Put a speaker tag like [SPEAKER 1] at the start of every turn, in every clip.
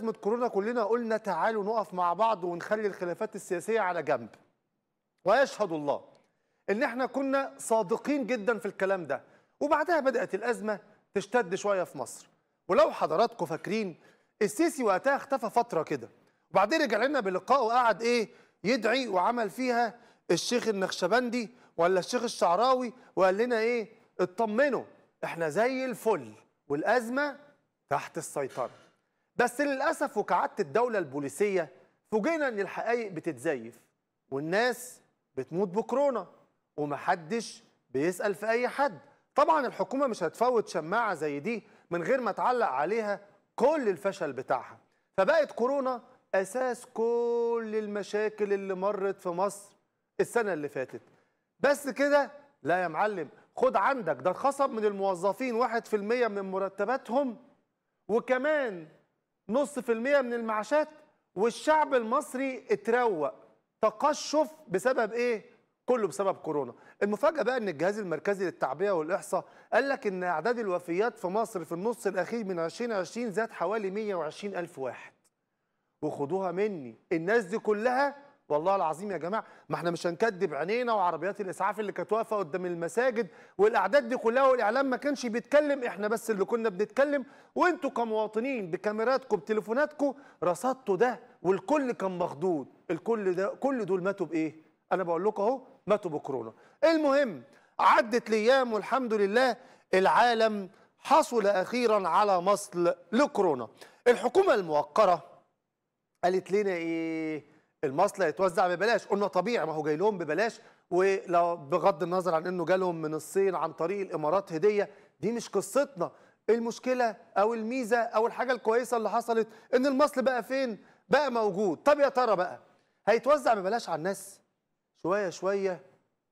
[SPEAKER 1] أزمة كورونا كلنا قلنا تعالوا نقف مع بعض ونخلي الخلافات السياسية على جنب ويشهد الله إن احنا كنا صادقين جدا في الكلام ده وبعدها بدأت الأزمة تشتد شوية في مصر ولو حضراتكم فاكرين السيسي وقتها اختفى فترة كده وبعدين رجع لنا بلقاء وقعد إيه يدعي وعمل فيها الشيخ النخشبندي ولا الشيخ الشعراوي وقال لنا إيه اطمنوا احنا زي الفل والأزمة تحت السيطرة بس للأسف وكعادة الدولة البوليسية فوجئنا إن الحقائق بتتزيف والناس بتموت بكورونا ومحدش بيسأل في أي حد طبعا الحكومة مش هتفوت شماعة زي دي من غير ما تعلق عليها كل الفشل بتاعها فبقت كورونا أساس كل المشاكل اللي مرت في مصر السنة اللي فاتت بس كده لا يا معلم خد عندك ده خصب من الموظفين 1% من مرتباتهم وكمان نص في المية من المعاشات والشعب المصري اتروق تقشف بسبب ايه؟ كله بسبب كورونا المفاجأة بقى ان الجهاز المركزي للتعبئة والإحصاء قال لك ان أعداد الوفيات في مصر في النص الأخير من 2020 زاد حوالي 120 ألف واحد وخدوها مني الناس دي كلها والله العظيم يا جماعه ما احنا مش هنكدب عينينا وعربيات الاسعاف اللي كانت واقفه قدام المساجد والاعداد دي كلها والاعلام ما كانش بيتكلم احنا بس اللي كنا بنتكلم وانتوا كمواطنين بكاميراتكم بتليفوناتكم رصدتوا ده والكل كان مخضوض الكل ده كل دول ماتوا بايه انا بقول لكم اهو ماتوا بكورونا المهم عدت الايام والحمد لله العالم حصل اخيرا على مصل لكورونا الحكومه الموقره قالت لنا ايه المصل هيتوزع ببلاش قلنا طبيعي ما هو جاي لهم ببلاش ولو بغض النظر عن انه جالهم من الصين عن طريق الامارات هديه دي مش قصتنا المشكله او الميزه او الحاجه الكويسه اللي حصلت ان المصل بقى فين بقى موجود طب يا ترى بقى هيتوزع ببلاش على الناس شويه شويه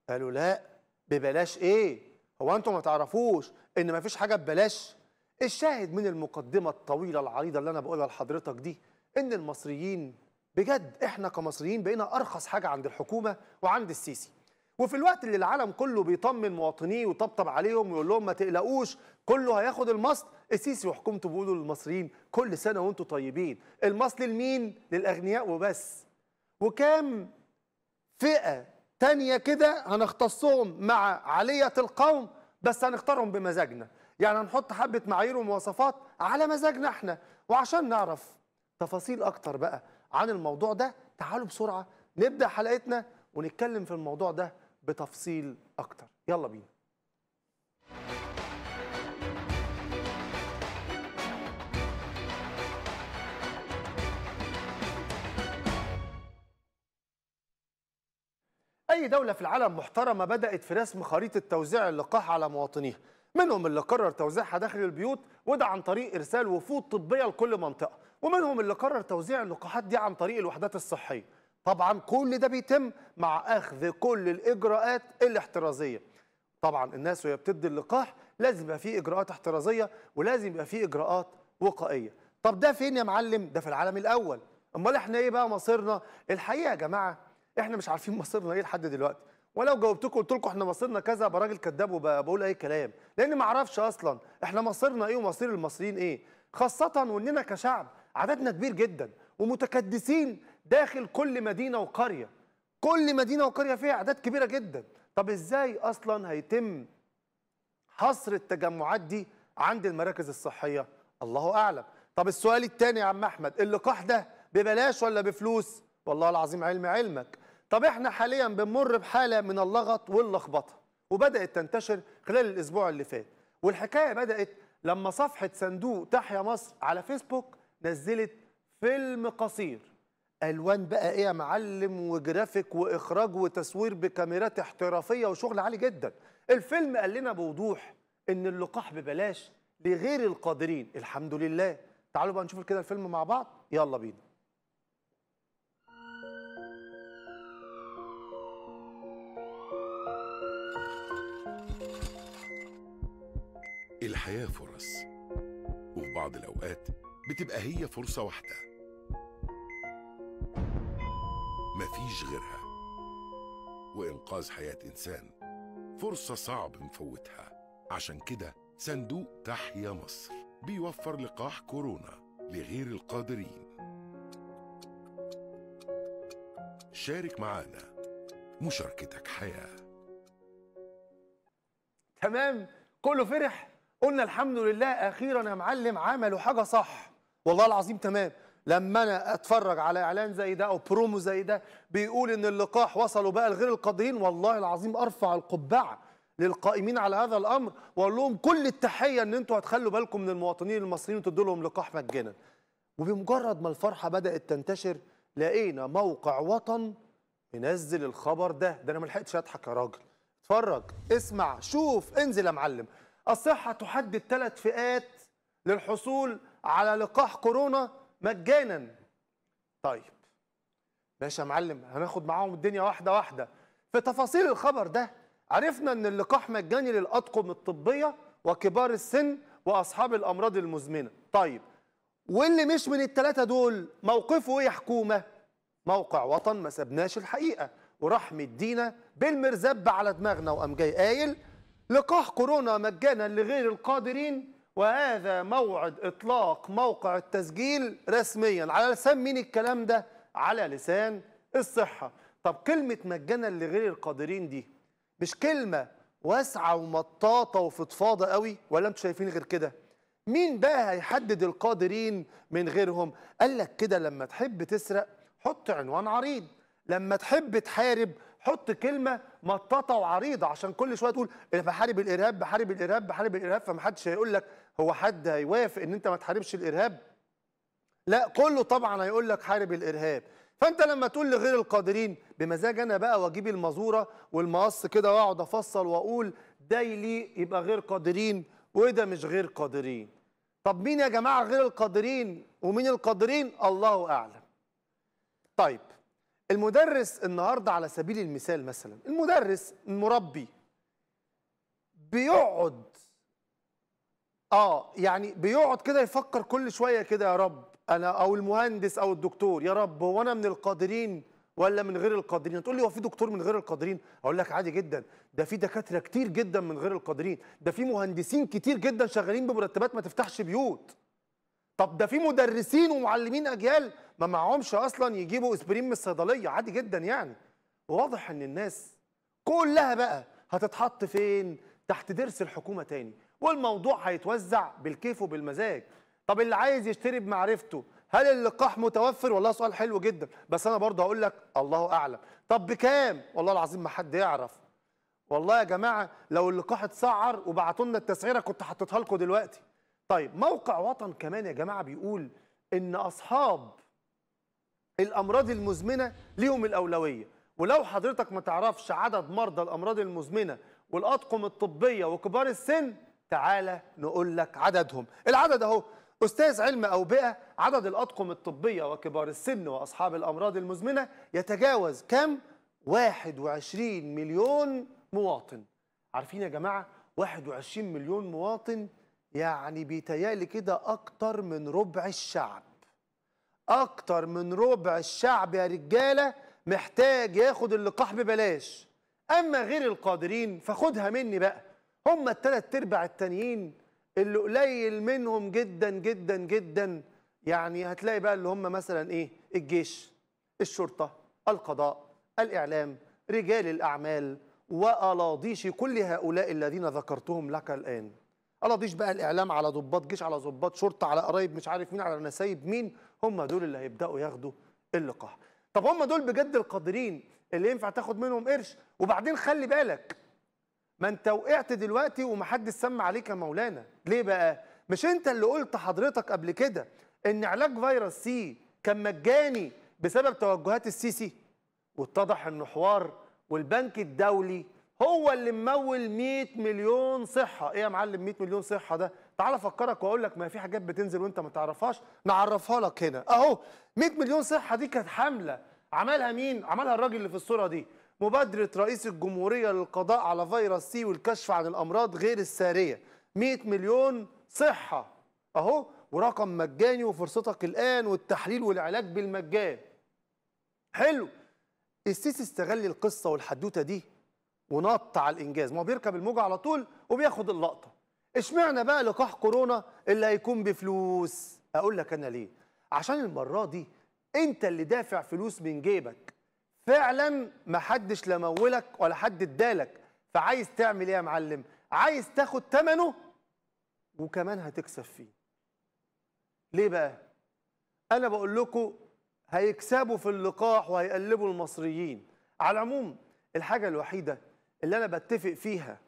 [SPEAKER 1] قالوا لا ببلاش ايه هو انتم ما تعرفوش ان ما فيش حاجه ببلاش الشاهد من المقدمه الطويله العريضه اللي انا بقولها لحضرتك دي ان المصريين بجد احنا كمصريين بقينا ارخص حاجه عند الحكومه وعند السيسي وفي الوقت اللي العالم كله بيطمن مواطنيه ويطبطب عليهم ويقول لهم ما تقلقوش كله هياخد المصل السيسي وحكومته بيقولوا للمصريين كل سنه وانتم طيبين المصل لمين للاغنياء وبس وكام فئه تانية كده هنختصهم مع علية القوم بس هنختارهم بمزاجنا يعني هنحط حبة معايير ومواصفات على مزاجنا احنا وعشان نعرف تفاصيل اكتر بقى عن الموضوع ده تعالوا بسرعه نبدا حلقتنا ونتكلم في الموضوع ده بتفصيل اكتر يلا بينا أي دولة في العالم محترمة بدأت في رسم خريطة توزيع اللقاح على مواطنيها منهم اللي قرر توزيعها داخل البيوت وده عن طريق إرسال وفود طبية لكل منطقة ومنهم اللي قرر توزيع اللقاحات دي عن طريق الوحدات الصحية طبعا كل ده بيتم مع أخذ كل الإجراءات الاحترازية طبعا الناس وهي بتدي اللقاح لازم يبقى فيه إجراءات احترازية ولازم يبقى فيه إجراءات وقائية طب ده فين يا معلم ده في العالم الأول امال احنا ايه بقى مصيرنا الحقيقه يا جماعه احنا مش عارفين مصيرنا ايه لحد دلوقتي ولو جاوبتكم قلت لكم احنا مصيرنا كذا براجل كذاب وبقول اي كلام لان ما اعرفش اصلا احنا مصيرنا ايه ومصير المصريين ايه خاصه واننا كشعب عددنا كبير جدا ومتكدسين داخل كل مدينه وقريه كل مدينه وقريه فيها اعداد كبيره جدا طب ازاي اصلا هيتم حصر التجمعات دي عند المراكز الصحيه الله اعلم طب السؤال الثاني يا عم احمد اللقاح ده ببلاش ولا بفلوس والله العظيم علم علمك طب احنا حاليا بنمر بحاله من اللغط واللخبطه وبدات تنتشر خلال الاسبوع اللي فات والحكايه بدات لما صفحه صندوق تحيا مصر على فيسبوك نزلت فيلم قصير الوان بقى ايه يا معلم وجرافيك واخراج وتصوير بكاميرات احترافيه وشغل عالي جدا الفيلم قال لنا بوضوح ان اللقاح ببلاش لغير القادرين الحمد لله تعالوا بقى نشوف كده الفيلم مع بعض يلا بينا الحياة فرص وفي بعض الأوقات بتبقى هي فرصة واحدة مفيش غيرها وإنقاذ حياة إنسان فرصة صعب نفوتها عشان كده صندوق تحيا مصر بيوفر لقاح كورونا لغير القادرين شارك معانا مشاركتك حياة تمام كله فرح قلنا الحمد لله أخيرا يا معلم عملوا حاجة صح والله العظيم تمام لما انا اتفرج على اعلان زي ده او برومو زي ده بيقول ان اللقاح وصلوا بقى لغير القاضيين والله العظيم ارفع القبعه للقائمين على هذا الامر واقول لهم كل التحيه ان انتوا هتخلوا بالكم من المواطنين المصريين وتدوا لهم لقاح مجانا وبمجرد ما الفرحه بدات تنتشر لقينا موقع وطن منزل الخبر ده ده انا ما لحقتش اضحك يا راجل اتفرج اسمع شوف انزل يا معلم الصحه تحدد ثلاث فئات للحصول على لقاح كورونا مجانا طيب ماشي يا معلم هناخد معاهم الدنيا واحده واحده في تفاصيل الخبر ده عرفنا ان اللقاح مجاني للاطقم الطبيه وكبار السن واصحاب الامراض المزمنه طيب واللي مش من الثلاثه دول موقفه ايه يا حكومه موقع وطن ما سبناش الحقيقه وراح مدينا بالمرزب على دماغنا وقام جاي قايل لقاح كورونا مجانا لغير القادرين وهذا موعد إطلاق موقع التسجيل رسميا على لسان مين الكلام ده؟ على لسان الصحة طب كلمة مجانا لغير القادرين دي مش كلمة واسعة ومطاطة وفضفاضة قوي ولا انتوا شايفين غير كده؟ مين بقى هيحدد القادرين من غيرهم؟ قال لك كده لما تحب تسرق حط عنوان عريض لما تحب تحارب حط كلمه مطاطه وعريضه عشان كل شويه تقول بحارب إيه، الارهاب بحارب الارهاب بحارب الارهاب فمحدش هيقول لك هو حد هيوافق ان انت ما تحاربش الارهاب لا كله طبعا هيقول لك حارب الارهاب فانت لما تقول لغير القادرين بمزاج انا بقى واجيب المزوره والمقص كده واقعد افصل واقول ده يلي يبقى غير قادرين وده مش غير قادرين طب مين يا جماعه غير القادرين ومين القادرين الله اعلم طيب المدرس النهارده على سبيل المثال مثلا المدرس المربي بيقعد اه يعني بيقعد كده يفكر كل شويه كده يا رب انا او المهندس او الدكتور يا رب هو انا من القادرين ولا من غير القادرين هتقول لي هو في دكتور من غير القادرين اقول لك عادي جدا ده في دكاتره كتير جدا من غير القادرين ده في مهندسين كتير جدا شغالين بمرتبات ما تفتحش بيوت طب ده في مدرسين ومعلمين اجيال ما معهمش اصلا يجيبوا اسبرين من الصيدليه عادي جدا يعني واضح ان الناس كلها بقى هتتحط فين تحت ضرس الحكومه تاني والموضوع هيتوزع بالكيف وبالمزاج طب اللي عايز يشتري بمعرفته هل اللقاح متوفر والله سؤال حلو جدا بس انا برضه هقول لك الله اعلم طب بكام والله العظيم ما حد يعرف والله يا جماعه لو اللقاح اتسعر وبعتوا لنا التسعيره كنت حطيتها لكم دلوقتي طيب موقع وطن كمان يا جماعه بيقول ان اصحاب الامراض المزمنه ليهم الاولويه ولو حضرتك ما تعرفش عدد مرضى الامراض المزمنه والاطقم الطبيه وكبار السن تعالى نقول لك عددهم العدد اهو استاذ علم اوبئه عدد الاطقم الطبيه وكبار السن واصحاب الامراض المزمنه يتجاوز كم 21 مليون مواطن عارفين يا جماعه 21 مليون مواطن يعني بيتهيألي كده اكتر من ربع الشعب اكتر من ربع الشعب يا رجاله محتاج ياخد اللقاح ببلاش اما غير القادرين فخدها مني بقى هم التلات ارباع التانيين اللي قليل منهم جدا جدا جدا يعني هتلاقي بقى اللي هم مثلا ايه الجيش الشرطه القضاء الاعلام رجال الاعمال والاضيش كل هؤلاء الذين ذكرتهم لك الان الاضيش بقى الاعلام على ضباط جيش على ضباط شرطه على قرايب مش عارف مين على نسايب مين هم دول اللي هيبداوا ياخدوا اللقاح طب هم دول بجد القادرين اللي ينفع تاخد منهم قرش وبعدين خلي بالك ما انت وقعت دلوقتي ومحدش سمى عليك يا مولانا ليه بقى مش انت اللي قلت حضرتك قبل كده ان علاج فيروس سي كان مجاني بسبب توجهات السيسي واتضح انه حوار والبنك الدولي هو اللي ممول 100 مليون صحه ايه يا معلم 100 مليون صحه ده تعال افكرك واقول لك ما في حاجات بتنزل وانت ما تعرفهاش نعرفها لك هنا اهو 100 مليون صحه دي كانت حمله عملها مين عملها الراجل اللي في الصوره دي مبادره رئيس الجمهوريه للقضاء على فيروس سي والكشف عن الامراض غير الساريه 100 مليون صحه اهو ورقم مجاني وفرصتك الان والتحليل والعلاج بالمجان حلو السيسي استغل القصه والحدوته دي ونط على الانجاز ما هو بيركب الموجه على طول وبياخد اللقطه اشمعنى بقى لقاح كورونا اللي هيكون بفلوس اقول لك انا ليه عشان المره دي انت اللي دافع فلوس من جيبك فعلا ما حدش لا مولك ولا حد ادالك فعايز تعمل ايه يا معلم عايز تاخد ثمنه وكمان هتكسب فيه ليه بقى انا بقول لكم هيكسبوا في اللقاح وهيقلبوا المصريين على العموم الحاجه الوحيده اللي انا بتفق فيها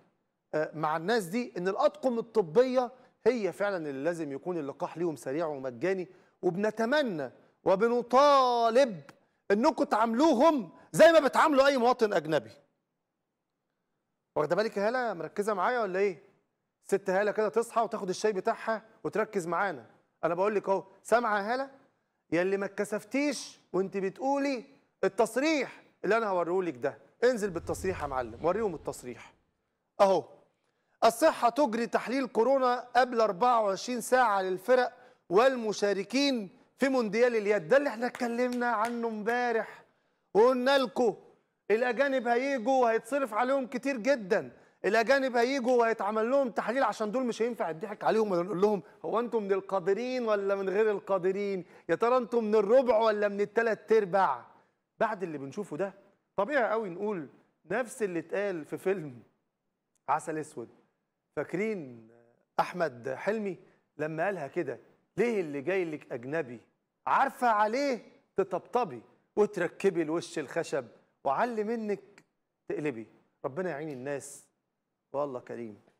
[SPEAKER 1] آه، مع الناس دي ان الاطقم الطبيه هي فعلا اللي لازم يكون اللقاح ليهم سريع ومجاني وبنتمنى وبنطالب انكم تعاملوهم زي ما بتعاملوا اي مواطن اجنبي واخده بالك هاله مركزه معايا ولا ايه ست هاله كده تصحى وتاخد الشاي بتاعها وتركز معانا انا بقول لك اهو سامعه هاله يا اللي ما اتكسفتيش وانت بتقولي التصريح اللي انا هوريه لك ده انزل بالتصريح يا معلم وريهم التصريح اهو الصحة تجري تحليل كورونا قبل 24 ساعة للفرق والمشاركين في مونديال اليد ده اللي احنا اتكلمنا عنه امبارح وقلنا لكم الاجانب هيجوا وهيتصرف عليهم كتير جدا الاجانب هيجوا وهيتعمل لهم تحليل عشان دول مش هينفع الضحك عليهم ولا نقول لهم هو انتم من القادرين ولا من غير القادرين يا ترى انتم من الربع ولا من الثلاث ارباع بعد اللي بنشوفه ده طبيعي قوي نقول نفس اللي اتقال في فيلم عسل اسود فاكرين احمد حلمي لما قالها كده ليه اللي جاي لك اجنبي عارفه عليه تطبطبي وتركبي الوش الخشب وعلي منك تقلبي ربنا يعين الناس والله كريم